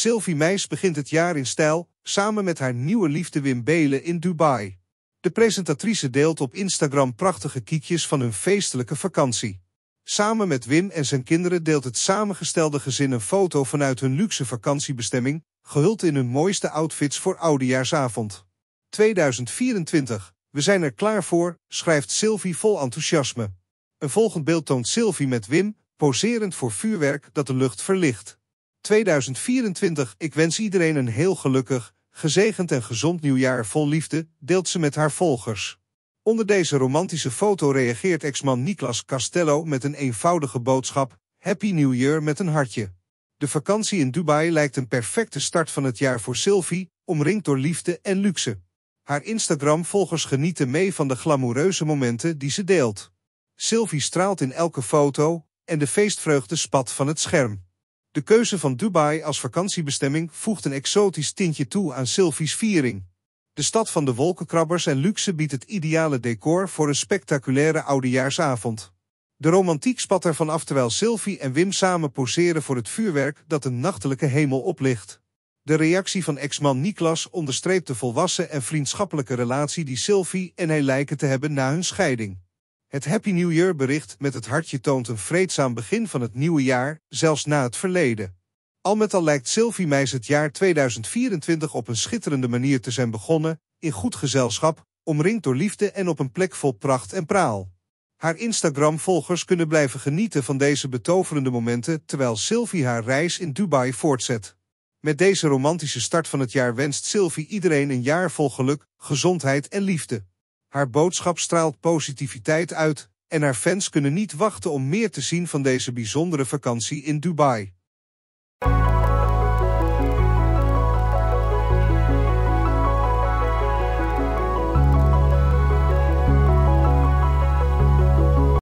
Sylvie Meis begint het jaar in stijl, samen met haar nieuwe liefde Wim Belen in Dubai. De presentatrice deelt op Instagram prachtige kiekjes van hun feestelijke vakantie. Samen met Wim en zijn kinderen deelt het samengestelde gezin een foto vanuit hun luxe vakantiebestemming, gehuld in hun mooiste outfits voor oudejaarsavond. 2024, we zijn er klaar voor, schrijft Sylvie vol enthousiasme. Een volgend beeld toont Sylvie met Wim, poserend voor vuurwerk dat de lucht verlicht. 2024. Ik wens iedereen een heel gelukkig, gezegend en gezond nieuwjaar vol liefde, deelt ze met haar volgers. Onder deze romantische foto reageert ex-man Niklas Castello met een eenvoudige boodschap: Happy New Year met een hartje. De vakantie in Dubai lijkt een perfecte start van het jaar voor Sylvie, omringd door liefde en luxe. Haar Instagram-volgers genieten mee van de glamoureuze momenten die ze deelt. Sylvie straalt in elke foto en de feestvreugde spat van het scherm. De keuze van Dubai als vakantiebestemming voegt een exotisch tintje toe aan Sylvie's viering. De stad van de wolkenkrabbers en luxe biedt het ideale decor voor een spectaculaire oudejaarsavond. De romantiek spat ervan af terwijl Sylvie en Wim samen poseren voor het vuurwerk dat de nachtelijke hemel oplicht. De reactie van ex-man Niklas onderstreept de volwassen en vriendschappelijke relatie die Sylvie en hij lijken te hebben na hun scheiding. Het Happy New Year bericht met het hartje toont een vreedzaam begin van het nieuwe jaar, zelfs na het verleden. Al met al lijkt Sylvie Meis het jaar 2024 op een schitterende manier te zijn begonnen, in goed gezelschap, omringd door liefde en op een plek vol pracht en praal. Haar Instagram-volgers kunnen blijven genieten van deze betoverende momenten terwijl Sylvie haar reis in Dubai voortzet. Met deze romantische start van het jaar wenst Sylvie iedereen een jaar vol geluk, gezondheid en liefde. Haar boodschap straalt positiviteit uit en haar fans kunnen niet wachten om meer te zien van deze bijzondere vakantie in Dubai.